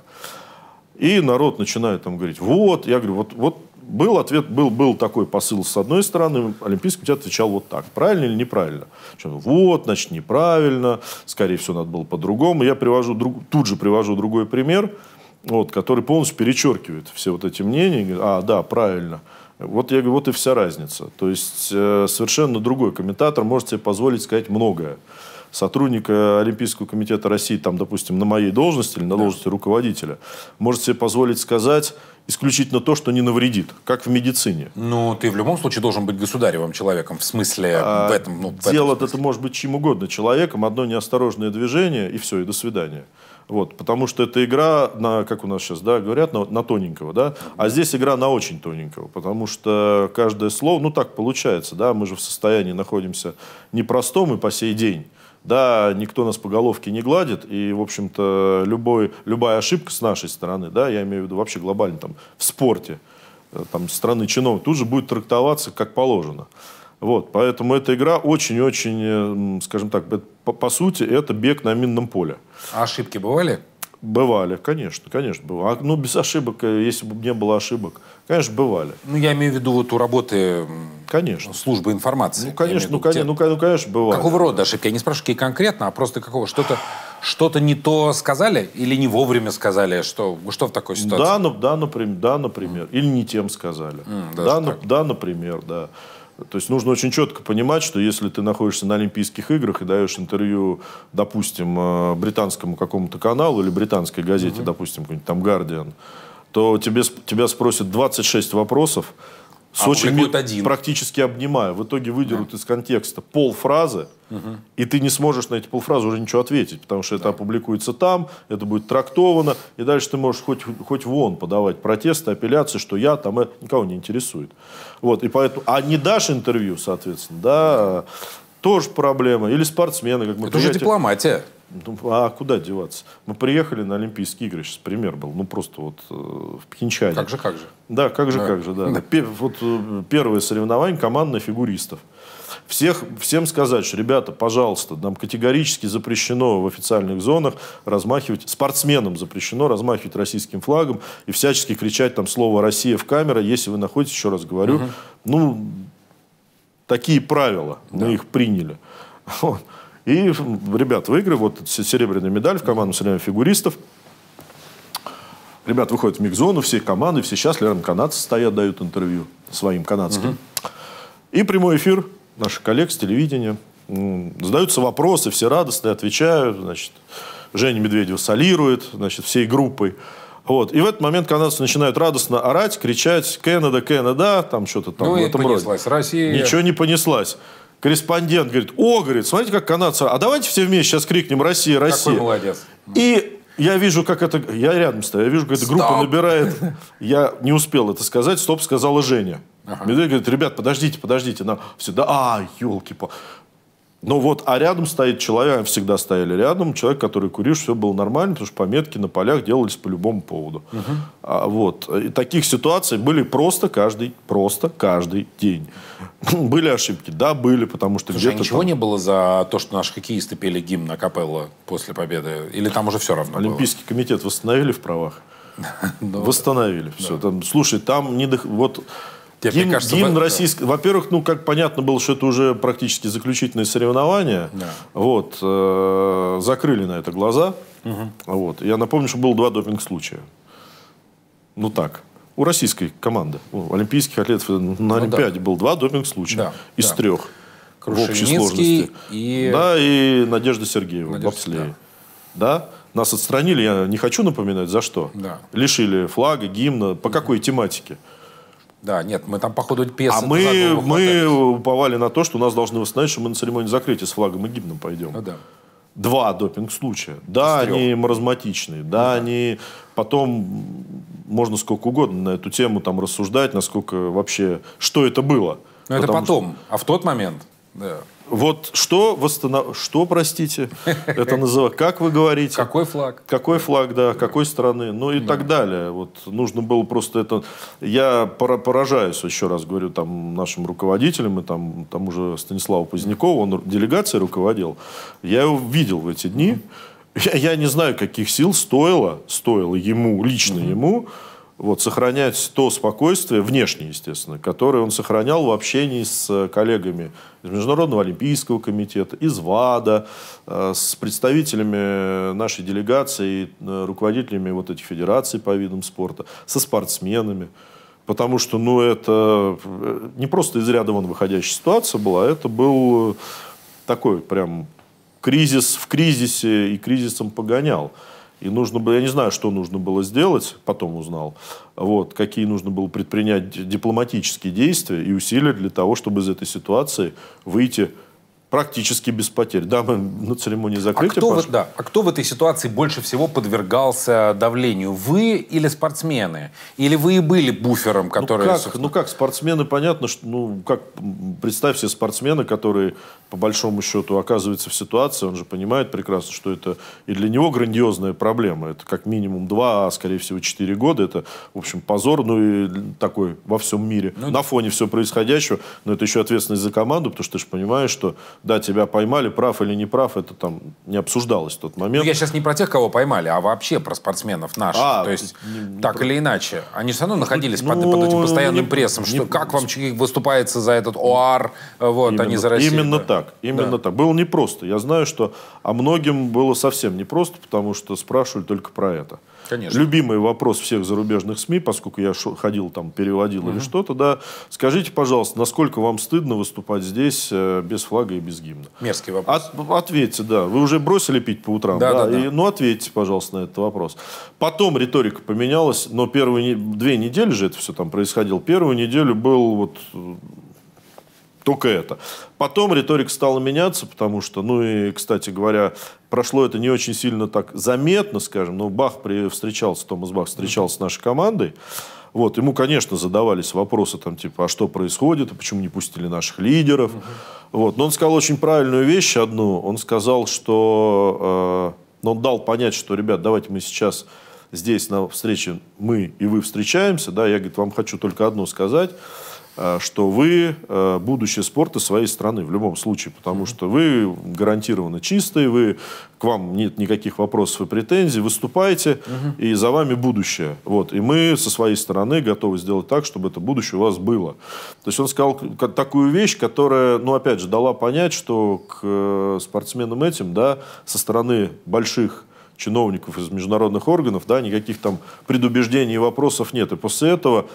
И народ начинает там говорить, вот, я говорю, вот, вот был ответ, был, был такой посыл с одной стороны, Олимпийский комитет отвечал вот так, правильно или неправильно. Ну вот, значит, неправильно, скорее всего, надо было по-другому. Я привожу, друг, тут же привожу другой пример, вот, который полностью перечеркивает все вот эти мнения. а, да, правильно. Вот я говорю, вот и вся разница. То есть э, совершенно другой комментатор может себе позволить сказать многое сотрудника э, Олимпийского комитета России, там, допустим, на моей должности или на должности руководителя, может себе позволить сказать исключительно то, что не навредит, как в медицине. Ну, ты в любом случае должен быть государевым человеком, в смысле а в этом. Ну, дело это может быть чем угодно человеком, одно неосторожное движение, и все, и до свидания. Вот, потому что это игра на, как у нас сейчас, да, говорят, на, на тоненького, да, а здесь игра на очень тоненького, потому что каждое слово, ну так получается, да, мы же в состоянии находимся непростом и по сей день. Да, никто нас по головке не гладит, и, в общем-то, любой, любая ошибка с нашей стороны, да, я имею в виду вообще глобально, там, в спорте, э, там, страны чинов, тут же будет трактоваться как положено. Вот, поэтому эта игра очень-очень, э, скажем так, по, по сути, это бег на минном поле. А ошибки бывали? Бывали, конечно, конечно, бывали. А, ну, без ошибок, э, если бы не было ошибок, конечно, бывали. Ну, я имею в виду вот у работы конечно. службы информации. Ну, конечно, виду, ну, конечно, ну, ну, ну, конечно, бывали. Какого рода ошибки? Я не спрашиваю, какие конкретно, а просто какого? Что-то что, -то, не то сказали или не вовремя сказали? Что, что в такой ситуации? Да, ну, да, например, да, например. Mm. Или не тем сказали. Mm, да, на, да, например, да. То есть нужно очень четко понимать, что если ты находишься на Олимпийских играх и даешь интервью, допустим, э, британскому какому-то каналу или британской газете, mm-hmm. допустим, какой-нибудь там Guardian, то тебе, тебя спросят 26 вопросов, а Сочи а будет один. практически обнимая. В итоге выдерут да. из контекста полфразы, угу. и ты не сможешь на эти полфразы уже ничего ответить, потому что да. это опубликуется там, это будет трактовано, и дальше ты можешь хоть, хоть вон подавать протесты, апелляции, что я там, это никого не интересует. Вот, и поэтому, а не дашь интервью, соответственно, да, тоже проблема. Или спортсмены, как мы... Это уже дипломатия. Ну, а куда деваться? Мы приехали на Олимпийские игры, сейчас пример был, ну просто вот э, в Пхенчане. Как же, как же. Да, как же, да. как же, да. да. Пе- вот э, первое соревнование командно фигуристов. Всех, всем сказать, что, ребята, пожалуйста, нам категорически запрещено в официальных зонах размахивать, спортсменам запрещено размахивать российским флагом и всячески кричать там слово «Россия» в камеру. если вы находитесь, еще раз говорю. Угу. Ну, такие правила, да. мы их приняли. [laughs] Вот. И, ребят, выиграли вот серебряная медаль в команду все фигуристов. Ребят выходят в миг-зону, все команды, все счастливы. Рядом канадцы стоят, дают интервью своим канадским. И прямой эфир наших коллег с телевидения. Задаются вопросы, все радостные, отвечают. Значит, Женя Медведев солирует, значит, всей группой. Вот. И в этот момент канадцы начинают радостно орать, кричать «Кеннеда, Кеннеда!» там что-то там ну, в этом роде. Ничего не понеслась корреспондент говорит, о, говорит, смотрите, как канадцы, а давайте все вместе сейчас крикнем «Россия, Россия». Какой молодец. И я вижу, как это... Я рядом стою. Я вижу, как эта Стоп. группа набирает... Я не успел это сказать. Стоп, сказала Женя. Ага. Медведь говорит, ребят, подождите, подождите. Нам все, да, а, елки-по. Ну вот, а рядом стоит человек, а всегда стояли рядом, человек, который куришь, все было нормально, потому что пометки на полях делались по любому поводу. Угу. А, вот. И таких ситуаций были просто каждый, просто каждый день. [laughs] были ошибки? Да, были, потому что Слушай, а где-то... А ничего там... не было за то, что наши хоккеисты пели гимн на капелла после победы? Или там уже все равно Олимпийский было? комитет восстановили в правах? [laughs] Ну, восстановили. Все. Слушай, там не... Вот нет, гимн, кажется, гимн в... российский. Во-первых, ну как понятно было, что это уже практически заключительное соревнование. Да. Вот э, закрыли на это глаза. Угу. Вот. Я напомню, что было два допинг-случая. Ну так. У российской команды, у олимпийских атлетов э, на ну, Олимпиаде да. был два допинг-случая да, из да. трех. В общей сложности. И... Да, и Надежда Сергеева Надежда, в бобслее. Да. да? Нас отстранили, я не хочу напоминать, за что. Да. Лишили флага, гимна, по угу. какой тематике. Да, нет, мы там походу ходу пьесы... А мы, мы уповали на то, что нас должны восстановить, что мы на церемонии закрытия с флагом и гимном пойдем. Ну, да. Два допинг-случая. Да, Стрел. они маразматичные. Да, ну, они... Потом можно сколько угодно на эту тему там рассуждать, насколько вообще... Что это было? Но это потом. Что... А в тот момент... Да. Вот что, восстанов... что, простите, это называть, как вы говорите? Какой флаг? Какой флаг, да, какой страны, ну и да. так далее. Вот нужно было просто это... Я поражаюсь, еще раз говорю, там, нашим руководителям и там, тому же Станиславу Позднякову, он делегацией руководил. Я его видел в эти дни. Я, я не знаю, каких сил стоило, стоило ему, лично ему, вот, сохранять то спокойствие, внешнее, естественно, которое он сохранял в общении с э, коллегами из Международного олимпийского комитета, из ВАДА, э, с представителями нашей делегации, э, руководителями вот этих федераций по видам спорта, со спортсменами. Потому что, ну, это не просто из ряда вон выходящая ситуация была, а это был такой прям кризис в кризисе и кризисом погонял. И нужно было, я не знаю, что нужно было сделать, потом узнал, вот, какие нужно было предпринять дипломатические действия и усилия для того, чтобы из этой ситуации выйти практически без потерь. Да, мы на церемонии а закрытия а кто, пошли. в, да, а кто в этой ситуации больше всего подвергался давлению? Вы или спортсмены? Или вы и были буфером, ну который... Ну как, ну как спортсмены, понятно, что... Ну, как, представь себе спортсмена, который, по большому счету, оказывается в ситуации, он же понимает прекрасно, что это и для него грандиозная проблема. Это как минимум два, а скорее всего четыре года. Это, в общем, позор, ну и такой во всем мире. Ну, на да. фоне всего происходящего. Но это еще ответственность за команду, потому что ты же понимаешь, что да, тебя поймали, прав или не прав, это там не обсуждалось в тот момент. Ну, я сейчас не про тех, кого поймали, а вообще про спортсменов наших. А, То есть, не, не так про... или иначе, они все равно ну, находились ну, под, под этим постоянным не, прессом, что не, как вам выступается за этот ОАР, э, вот, а именно, они за Россию. Именно да. так, именно да. так. Было непросто. Я знаю, что а многим было совсем непросто, потому что спрашивали только про это. Конечно. Любимый вопрос всех зарубежных СМИ, поскольку я ходил там, переводил угу. или что-то, да. Скажите, пожалуйста, насколько вам стыдно выступать здесь э, без флага и без гимна? Мерзкий вопрос. От, ответьте, да. Вы уже бросили пить по утрам, да? да, да. И, ну, ответьте, пожалуйста, на этот вопрос. Потом риторика поменялась, но первые не... две недели же это все там происходило. Первую неделю был вот только это. Потом риторика стала меняться, потому что, ну и, кстати говоря, прошло это не очень сильно так заметно, скажем, но ну, Бах при, встречался, Томас Бах встречался с нашей командой, вот, ему, конечно, задавались вопросы там типа, а что происходит, а почему не пустили наших лидеров, угу. вот, но он сказал очень правильную вещь одну, он сказал, что, э, но он дал понять, что, ребят, давайте мы сейчас здесь на встрече мы и вы встречаемся, да, я, говорит, вам хочу только одно сказать, Э, что вы э, будущее спорта своей страны в любом случае, потому что вы гарантированно чистые, вы к вам нет никаких вопросов и претензий, выступаете, угу. и за вами будущее. Вот. И мы со своей стороны готовы сделать так, чтобы это будущее у вас было. То есть он сказал такую вещь, которая, ну, опять же, дала понять, что к э, спортсменам этим, да, со стороны больших чиновников из международных органов, да, никаких там предубеждений и вопросов нет. И после этого,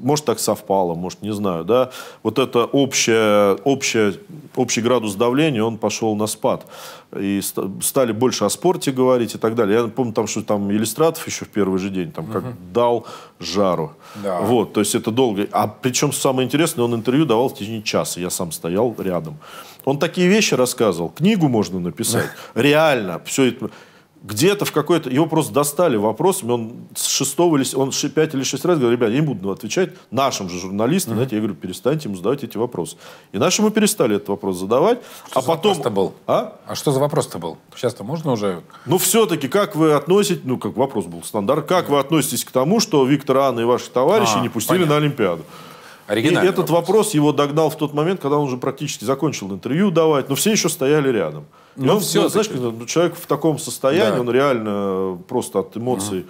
может, так совпало, может, не знаю, да, вот это общее, общее, общий градус давления, он пошел на спад. И стали больше о спорте говорить и так далее. Я помню, там, что там Иллюстратов еще в первый же день, там, как угу. дал жару. Да. Вот, то есть это долго. А причем самое интересное, он интервью давал в течение часа, я сам стоял рядом. Он такие вещи рассказывал. Книгу можно написать. [laughs] Реально. Все это где-то в какой-то... Его просто достали вопросами, он с шестого или... Он пять или шесть раз говорил, ребят, я не буду отвечать нашим же журналистам, mm-hmm. знаете, я говорю, перестаньте ему задавать эти вопросы. И наши мы перестали этот вопрос задавать. Что а за потом... вопрос-то был? А? а что за вопрос-то был? Сейчас-то можно уже... Ну, все-таки, как вы относитесь... Ну, как вопрос был стандарт. Как mm-hmm. вы относитесь к тому, что Виктор Анна и ваши товарищи а, не пустили понятно. на Олимпиаду? Оригинальный и этот вопрос. вопрос его догнал в тот момент, когда он уже практически закончил интервью давать, но все еще стояли рядом. ну, он, все ну, знаешь, ну, человек в таком состоянии, да. он реально просто от эмоций,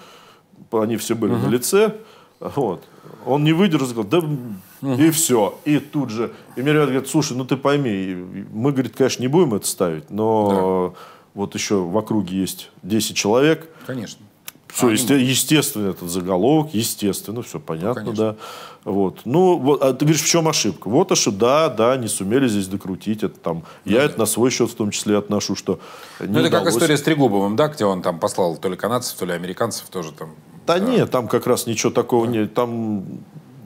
угу. они все были угу. на лице, вот. Он не выдержал, да угу. и все. И тут же, и мне говорят, слушай, ну ты пойми, мы, говорит, конечно, не будем это ставить, но да. вот еще в округе есть 10 человек. Конечно все, есте, естественно, этот заголовок, естественно, все понятно, ну, да. Вот. Ну, вот, а ты говоришь, в чем ошибка? Вот ошибка, да, да, не сумели здесь докрутить это там. Ну, я да. это на свой счет в том числе отношу, что Ну, это удалось. как история с Трегубовым, да, где он там послал то ли канадцев, то ли американцев тоже там. Да, да. нет, там как раз ничего такого да. нет. Там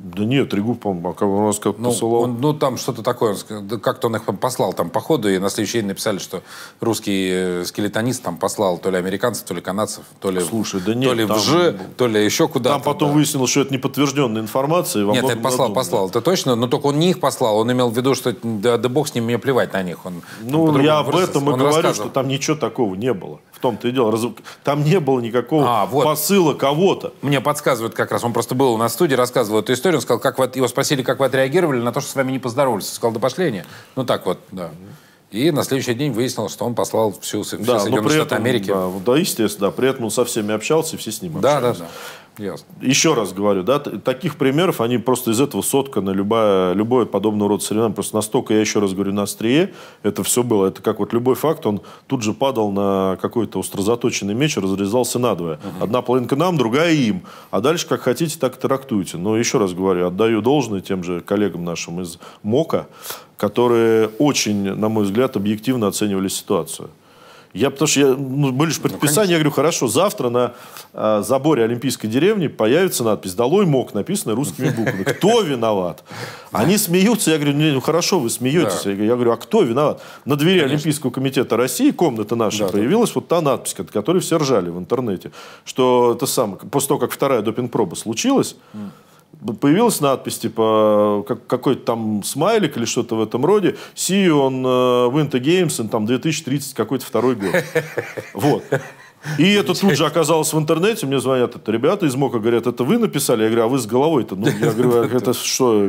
да нет, Ригу, по-моему, он нас как ну, посылал. Он, ну, там что-то такое. Как-то он их послал там по ходу, и на следующий день написали, что русский э, скелетонист там послал то ли американцев, то ли канадцев, то ли, Слушай, да нет, то ли там, в Ж, то ли еще куда-то. Там потом да. выяснилось, что это неподтвержденная информация. нет, это послал, надумано. послал, это точно, но только он не их послал, он имел в виду, что да, да бог с ним, мне плевать на них. Он, ну, я об этом и говорю, что там ничего такого не было том-то и дело. Раз... Там не было никакого а, вот. посыла кого-то. Мне подсказывают как раз. Он просто был у нас в студии, рассказывал эту историю. Он сказал, как вы... его спросили, как вы отреагировали на то, что с вами не поздоровались. Он сказал, да пошли они. Ну так вот, да. И на следующий день выяснилось, что он послал всю, всю да, Соединенные Штаты Америки. Да, ну да, естественно, да, при этом он со всеми общался, и все с ним да, общались. Да, да, да. Еще раз говорю, да, таких примеров, они просто из этого сотканы, любая, любое подобного рода соревнование, просто настолько, я еще раз говорю, на острие это все было, это как вот любой факт, он тут же падал на какой-то острозаточенный меч, и разрезался надвое. Угу. Одна половинка нам, другая им, а дальше как хотите, так и трактуйте. Но еще раз говорю, отдаю должное тем же коллегам нашим из МОКа, которые очень, на мой взгляд, объективно оценивали ситуацию. Я, потому что я, ну, были же предписания, ну, я говорю, хорошо, завтра на э, заборе Олимпийской деревни появится надпись «Долой мог», написанная русскими буквами. Кто виноват? Они смеются, я говорю, ну хорошо, вы смеетесь. Да. Я говорю, а кто виноват? На двери Конечно. Олимпийского комитета России, комната наша, да, появилась да. вот та надпись, от которой все ржали в интернете, что это самое, после того, как вторая допинг-проба случилась, появилась надпись, типа, как, какой-то там смайлик или что-то в этом роде. See you on э, Winter Games in там 2030 какой-то второй год. [laughs] Вот. И это тут же оказалось в интернете, мне звонят это ребята из МОКа, говорят, это вы написали? Я говорю, а вы с головой-то? Ну, я говорю, «А это что?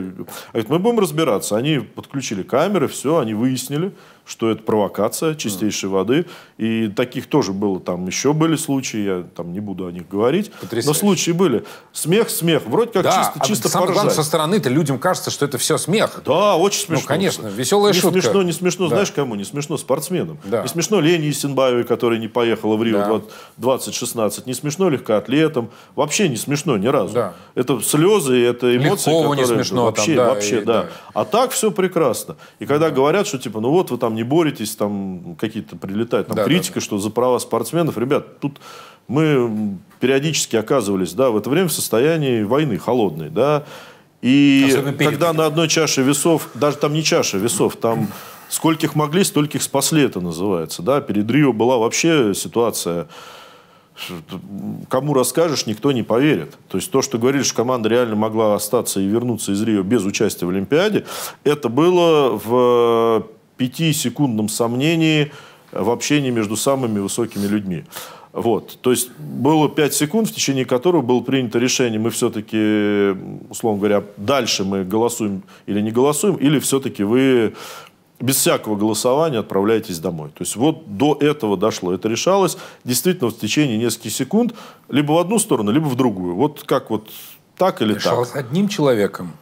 Говорят, мы будем разбираться. Они подключили камеры, все, они выяснили что это провокация чистейшей mm. воды. И таких тоже было. Там еще были случаи, я там не буду о них говорить. Потрясающе. Но случаи были. Смех, смех. Вроде как да, чисто, а чисто самое поржать. главное, со стороны-то людям кажется, что это все смех. Да, очень ну, смешно. Ну, конечно, веселая не шутка. смешно, не смешно. Да. Знаешь, кому не смешно? Спортсменам. Да. Не смешно Лене Исенбаевой, которая не поехала в Рио да. 2016. Не смешно легкоатлетам. Вообще не смешно ни разу. Да. Это слезы, это эмоции. Легкого которые... не смешно. Вообще, там, да, вообще, и, да. да. А так все прекрасно. И когда да. говорят, что типа, ну вот вы там там не боретесь, там какие-то прилетают, там да, критика, да, да. что за права спортсменов. Ребят, тут мы периодически оказывались, да, в это время в состоянии войны холодной, да. И Особенно когда на одной чаше весов, даже там не чаша весов, там [clears throat] скольких могли, стольких спасли, это называется, да. Перед Рио была вообще ситуация кому расскажешь, никто не поверит. То есть то, что говорили, что команда реально могла остаться и вернуться из Рио без участия в Олимпиаде, это было в пятисекундном сомнении э, в общении между самыми высокими людьми. Вот. То есть было 5 секунд, в течение которого было принято решение, мы все-таки, условно говоря, дальше мы голосуем или не голосуем, или все-таки вы без всякого голосования отправляетесь домой. То есть вот до этого дошло. Это решалось действительно в течение нескольких секунд либо в одну сторону, либо в другую. Вот как вот так или решалось так. Решалось одним человеком.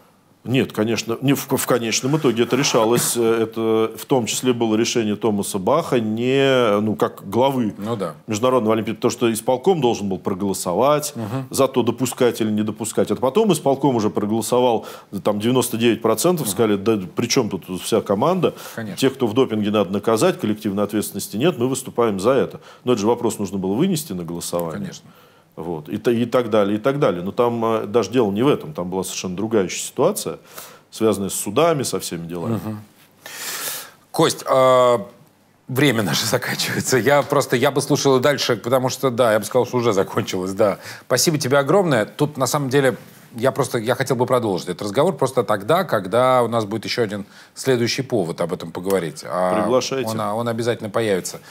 Нет, конечно, не в, в конечном итоге это решалось, э, это в том числе было решение Томаса Баха, не, ну, как главы ну, да. Международного олимпиады, то что исполком должен был проголосовать угу. за то, допускать или не допускать. А потом исполком уже проголосовал, там 99% угу. сказали, да при чем тут вся команда, конечно. тех, кто в допинге надо наказать, коллективной ответственности нет, мы выступаем за это. Но это же вопрос нужно было вынести на голосование. Конечно. Вот, и, и так далее, и так далее. Но там э, даже дело не в этом, там была совершенно другая еще ситуация, связанная с судами, со всеми делами. Угу. Кость, а время наше [laughs] заканчивается. Я просто, я бы слушал и дальше, потому что, да, я бы сказал, что уже закончилось, да. Спасибо тебе огромное. Тут, на самом деле, я просто, я хотел бы продолжить этот разговор просто тогда, когда у нас будет еще один следующий повод об этом поговорить. А Приглашайте. Он, а, он обязательно появится.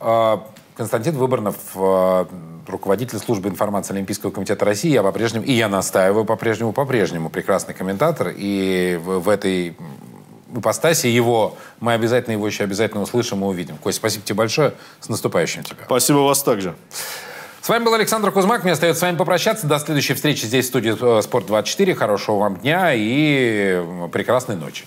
А, Константин Выборнов, э, руководитель службы информации Олимпийского комитета России, я по-прежнему, и я настаиваю по-прежнему, по-прежнему, прекрасный комментатор, и в, в этой ипостаси его, мы обязательно его еще обязательно услышим и увидим. Кость, спасибо тебе большое, с наступающим тебя. Спасибо вас также. С вами был Александр Кузьмак. Мне остается с вами попрощаться. До следующей встречи здесь, в студии э, «Спорт-24». Хорошего вам дня и прекрасной ночи.